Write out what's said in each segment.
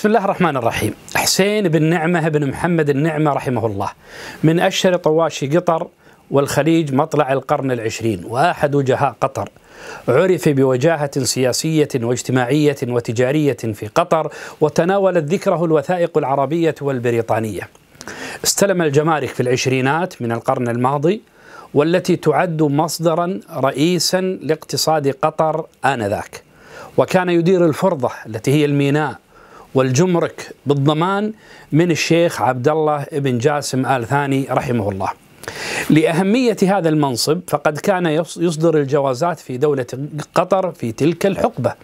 بسم الله الرحمن الرحيم حسين بن نعمة بن محمد النعمة رحمه الله من أشهر طواشي قطر والخليج مطلع القرن العشرين وأحد وجهاء قطر عرف بوجاهة سياسية واجتماعية وتجارية في قطر وتناولت ذكره الوثائق العربية والبريطانية استلم الجمارك في العشرينات من القرن الماضي والتي تعد مصدرا رئيسا لاقتصاد قطر آنذاك وكان يدير الفرضة التي هي الميناء والجمرك بالضمان من الشيخ عبد الله بن جاسم آل ثاني رحمه الله. لأهمية هذا المنصب فقد كان يصدر الجوازات في دولة قطر في تلك الحقبة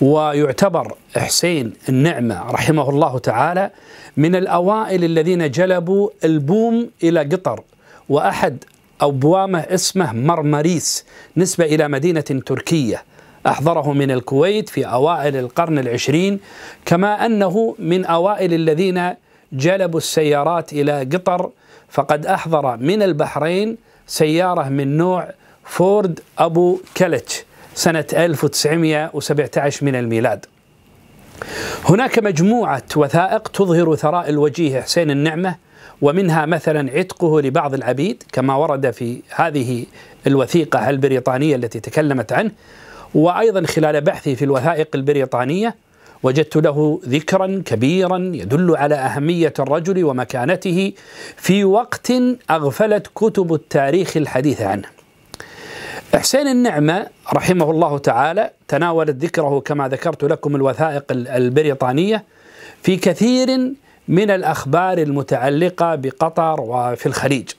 ويعتبر حسين النعمة رحمه الله تعالى من الأوائل الذين جلبوا البوم إلى قطر وأحد أبوامه اسمه مرمريس نسبة إلى مدينة تركية أحضره من الكويت في أوائل القرن العشرين كما أنه من أوائل الذين جلبوا السيارات إلى قطر فقد أحضر من البحرين سيارة من نوع فورد أبو كلتش سنة 1917 من الميلاد هناك مجموعة وثائق تظهر ثراء الوجيه حسين النعمة ومنها مثلا عتقه لبعض العبيد كما ورد في هذه الوثيقة البريطانية التي تكلمت عنه وأيضا خلال بحثي في الوثائق البريطانية وجدت له ذكرا كبيرا يدل على أهمية الرجل ومكانته في وقت أغفلت كتب التاريخ الحديث عنه حسين النعمة رحمه الله تعالى تناولت ذكره كما ذكرت لكم الوثائق البريطانية في كثير من الأخبار المتعلقة بقطر وفي الخليج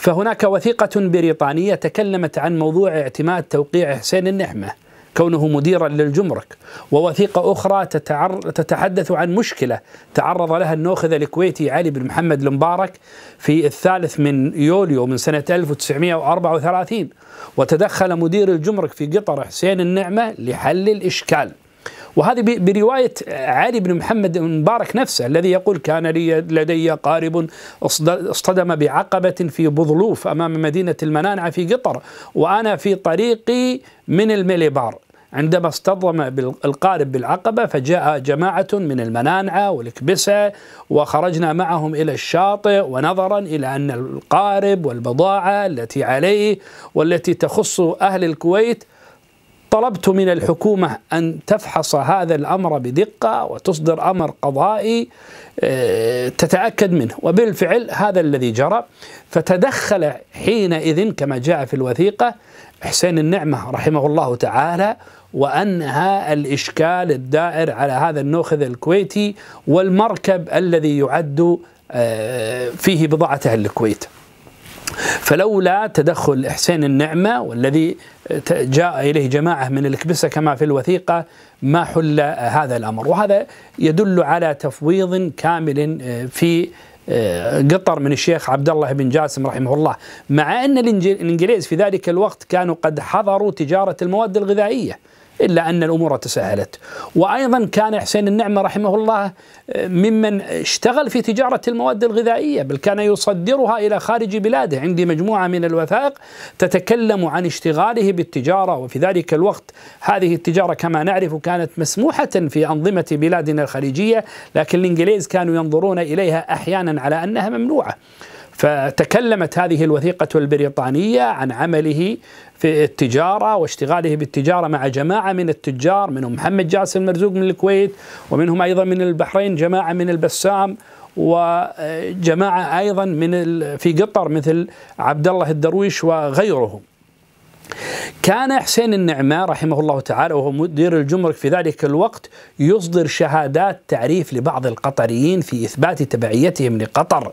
فهناك وثيقة بريطانية تكلمت عن موضوع اعتماد توقيع حسين النعمة كونه مديرا للجمرك ووثيقة أخرى تتعر... تتحدث عن مشكلة تعرض لها النوخذ الكويتي علي بن محمد المبارك في الثالث من يوليو من سنة 1934 وتدخل مدير الجمرك في قطر حسين النعمة لحل الإشكال وهذه برواية علي بن محمد المبارك نفسه الذي يقول كان لي لدي قارب اصطدم بعقبة في بظلوف أمام مدينة المنانعة في قطر وأنا في طريقي من المليبار عندما اصطدم القارب بالعقبة فجاء جماعة من المنانعة والكبسة وخرجنا معهم إلى الشاطئ ونظرا إلى أن القارب والبضاعة التي عليه والتي تخص أهل الكويت طلبت من الحكومة أن تفحص هذا الأمر بدقة وتصدر أمر قضائي آه، تتأكد منه وبالفعل هذا الذي جرى فتدخل حينئذ كما جاء في الوثيقة حسين النعمة رحمه الله تعالى وأنهى الإشكال الدائر على هذا النوخذ الكويتي والمركب الذي يعد آه، فيه بضاعة أهل الكويت فلولا تدخل حسين النعمة والذي جاء إليه جماعة من الكبسة كما في الوثيقة ما حل هذا الأمر وهذا يدل على تفويض كامل آه، في آه، قطر من الشيخ عبد الله بن جاسم رحمه الله مع أن الإنجليز في ذلك الوقت كانوا قد حظروا تجارة المواد الغذائية إلا أن الأمور تساهلت وأيضا كان حسين النعمة رحمه الله آه، ممن اشتغل في تجارة المواد الغذائية بل كان يصدرها إلى خارج بلاده عندي مجموعة من الوثائق تتكلم عن اشتغاله بالتجارة وفي ذلك الوقت هذه التجارة كما نعرف كانت مسموحة في أنظمة بلادنا الخليجية لكن الإنجليز كانوا ينظرون إليها أحيانا على أنها ممنوعة فتكلمت هذه الوثيقة البريطانية عن عمله في التجارة واشتغاله بالتجارة مع جماعة من التجار منهم محمد جاسم مرزوق من الكويت ومنهم أيضا من البحرين جماعة من البسام وجماعة أيضا من في قطر مثل عبد الله الدرويش وغيرهم كان حسين النعمة رحمه الله تعالى وهو مدير الجمرك في ذلك الوقت يصدر شهادات تعريف لبعض القطريين في إثبات تبعيتهم لقطر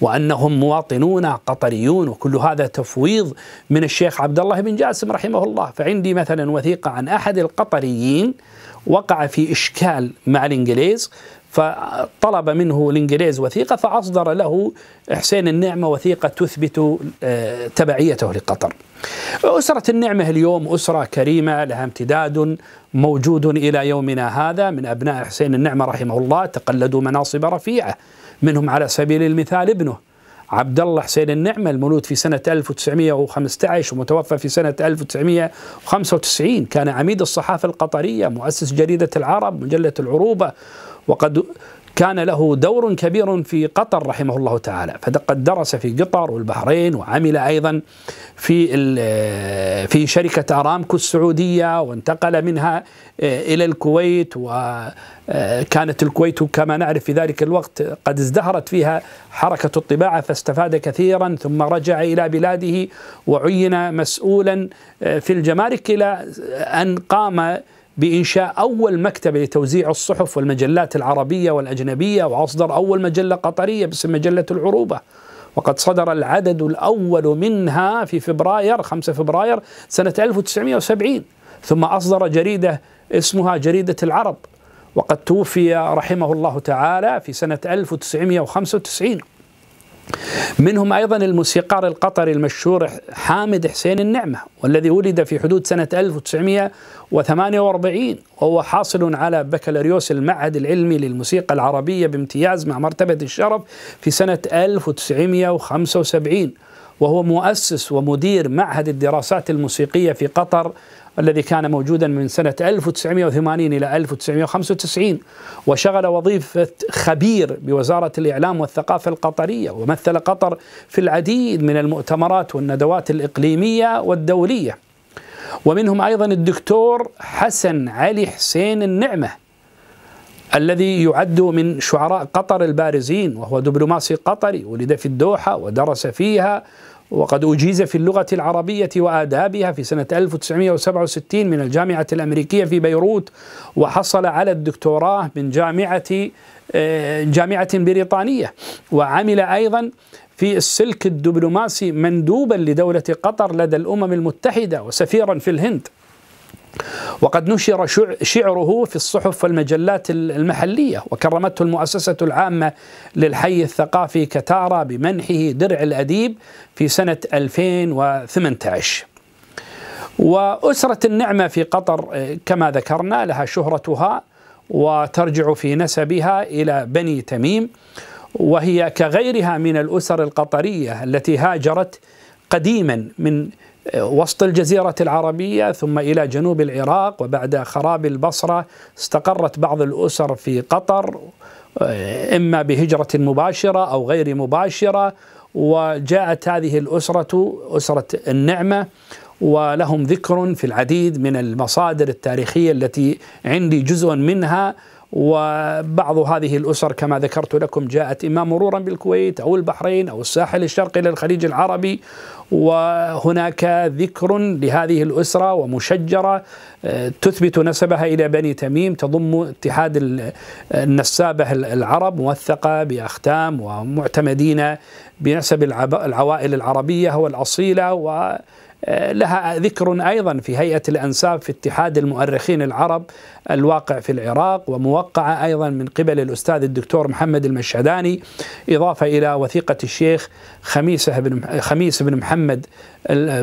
وأنهم مواطنون قطريون وكل هذا تفويض من الشيخ عبد الله بن جاسم رحمه الله فعندي مثلا وثيقة عن أحد القطريين وقع في إشكال مع الإنجليز فطلب منه الإنجليز وثيقة فأصدر له حسين النعمة وثيقة تثبت آه، تبعيته لقطر أسرة النعمة اليوم أسرة كريمة لها امتداد موجود إلى يومنا هذا من أبناء حسين النعمة رحمه الله تقلدوا مناصب رفيعة منهم على سبيل المثال ابنه عبد الله حسين النعمة المولود في سنة 1915 ومتوفى في سنة 1995 كان عميد الصحافة القطرية مؤسس جريدة العرب مجلة العروبة وقد كان له دور كبير في قطر رحمه الله تعالى فقد درس في قطر والبحرين وعمل ايضا في آه، في شركه ارامكو السعوديه وانتقل منها آه، الى الكويت وكانت آه، الكويت كما نعرف في ذلك الوقت قد ازدهرت فيها حركه الطباعه فاستفاد كثيرا ثم رجع الى بلاده وعين مسؤولا في الجمارك الى ان قام بإنشاء أول مكتبة لتوزيع الصحف والمجلات العربية والأجنبية وأصدر أول مجلة قطرية باسم مجلة العروبة وقد صدر العدد الأول منها في فبراير 5 فبراير سنة 1970 ثم أصدر جريدة اسمها جريدة العرب وقد توفي رحمه الله تعالى في سنة 1995 منهم أيضا الموسيقار القطري المشهور حامد حسين النعمة والذي ولد في حدود سنة 1948 وهو حاصل على بكالوريوس المعهد العلمي للموسيقى العربية بامتياز مع مرتبة الشرف في سنة 1975 وهو مؤسس ومدير معهد الدراسات الموسيقية في قطر الذي كان موجودا من سنة 1980 إلى 1995 وشغل وظيفة خبير بوزارة الإعلام والثقافة القطرية ومثل قطر في العديد من المؤتمرات والندوات الإقليمية والدولية ومنهم أيضا الدكتور حسن علي حسين النعمة الذي يعد من شعراء قطر البارزين وهو دبلوماسي قطري ولد في الدوحة ودرس فيها وقد أجيز في اللغة العربية وآدابها في سنة 1967 من الجامعة الأمريكية في بيروت وحصل على الدكتوراه من جامعة آه، جامعة بريطانية وعمل أيضا في السلك الدبلوماسي مندوبا لدولة قطر لدى الأمم المتحدة وسفيرا في الهند وقد نشر شعره في الصحف والمجلات المحلية وكرمته المؤسسة العامة للحي الثقافي كتارا بمنحه درع الأديب في سنة 2018 وأسرة النعمة في قطر كما ذكرنا لها شهرتها وترجع في نسبها إلى بني تميم وهي كغيرها من الأسر القطرية التي هاجرت قديما من وسط الجزيرة العربية ثم إلى جنوب العراق وبعد خراب البصرة استقرت بعض الأسر في قطر إما بهجرة مباشرة أو غير مباشرة وجاءت هذه الأسرة أسرة النعمة ولهم ذكر في العديد من المصادر التاريخية التي عندي جزء منها وبعض هذه الأسر كما ذكرت لكم جاءت إما مرورا بالكويت أو البحرين أو الساحل الشرقي للخليج العربي وهناك ذكر لهذه الأسرة ومشجرة آه، تثبت نسبها إلى بني تميم تضم اتحاد النسابة العرب موثقة بأختام ومعتمدين بنسب العوائل العربية والأصيلة و آه، لها ذكر ايضا في هيئه الانساب في اتحاد المؤرخين العرب الواقع في العراق وموقعه ايضا من قبل الاستاذ الدكتور محمد المشهداني اضافه الى وثيقه الشيخ خميسه بن خميس بن محمد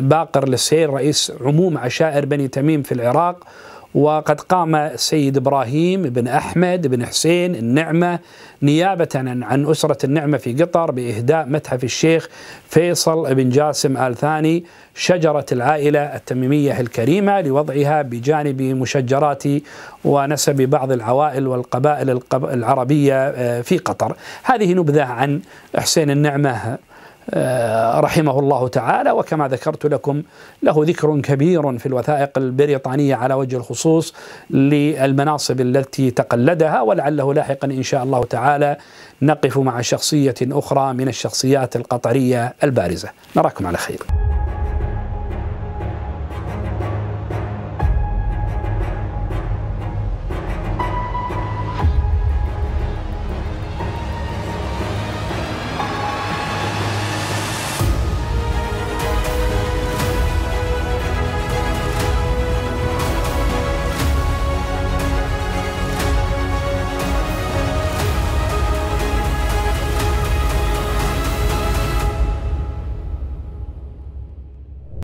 باقر للسير رئيس عموم عشائر بني تميم في العراق وقد قام السيد ابراهيم بن احمد بن حسين النعمه نيابه عن اسره النعمه في قطر باهداء متحف الشيخ فيصل بن جاسم ال ثاني شجره العائله التميميه الكريمه لوضعها بجانب مشجرات ونسب بعض العوائل والقبائل العربيه آه، في قطر. هذه نبذه عن حسين النعمه آه، رحمه الله تعالى وكما ذكرت لكم له ذكر كبير في الوثائق البريطانيه على وجه الخصوص للمناصب التي تقلدها ولعله لاحقا ان شاء الله تعالى نقف مع شخصيه اخرى من الشخصيات القطريه البارزه نراكم على خير